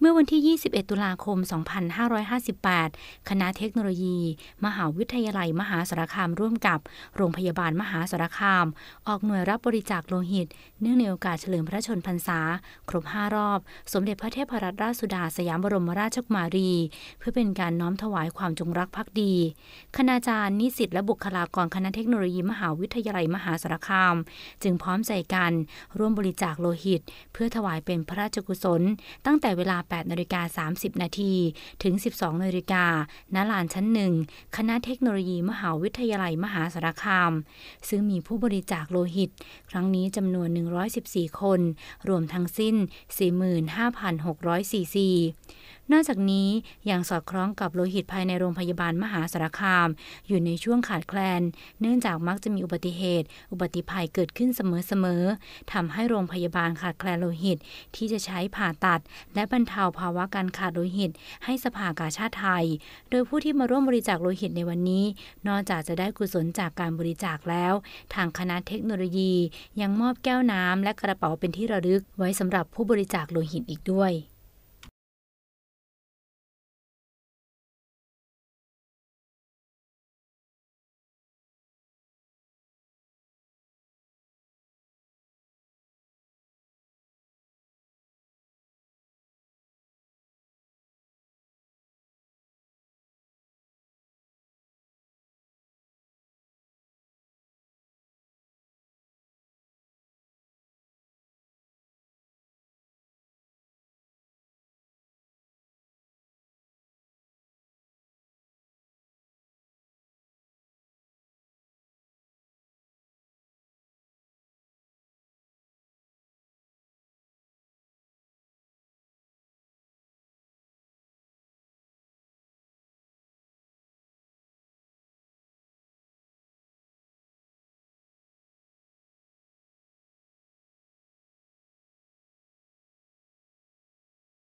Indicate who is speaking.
Speaker 1: เมื่อวันที่ 21 ตุลาคม 2558
Speaker 2: คณะเทคโนโลยี มหาวิทยาลัยมหาสารคาม ร่วมกับโรงพยาบาลมหาสารคาม ออกหน่วยรับบริจาคโลหิต เนื่องในโอกาสเฉลิมพระชนพรรษาครบ 5 รอบ สมเด็จพระเทพรัตนราชสุดาสยามบรมราชกุมารี เพื่อเป็นการน้อมถวายความจงรักภักดี คณาจารย์ นิสิตและบุคลากรคณะเทคโนโลยี มหาวิทยาลัยมหาสารคามจึงพร้อมใจกันร่วมบริจาคโลหิต เพื่อถวายเป็นพระราชกุศล ตั้งแต่เวลา8นาฬิกา30นาทีถึง12นาฬิกาณลานชั้นหนึ่งคณะเทคโนโลยีมหาวิทยาลัยมหาสารคาม ซึ่งมีผู้บริจาคโลหิต ครั้งนี้จำนวน 114 คน รวมทั้งสิ้น 4 5 6 4 4ีนอกจากนี้ยังสอดคล้องกับโลหิตภายในโรงพยาบาลมหาสารคาม อยู่ในช่วงขาดแคลน เนื่องจากมักจะมีอุบัติเหตุ อุบัติภัยเกิดขึ้นเสมอๆทำให้โรงพยาบาลขาดแคลนโลหิตที่จะใช้ผ่าตัด และบรรเทาาภาวะการขาดโลหิตให้สภากาชาติไทย โดยผู้ที่มาร่วมบริจาคโลหิตในวันนี้ นอกจากจะได้กุศลจากการบริจาคแล้ว ทางคณะเทคโนโลยี ยังมอบแก้วน้ำและกระเป๋าเป็นที่ระลึกไว้สำหรับผู้บริจาค
Speaker 1: โลหิตอีกด้วย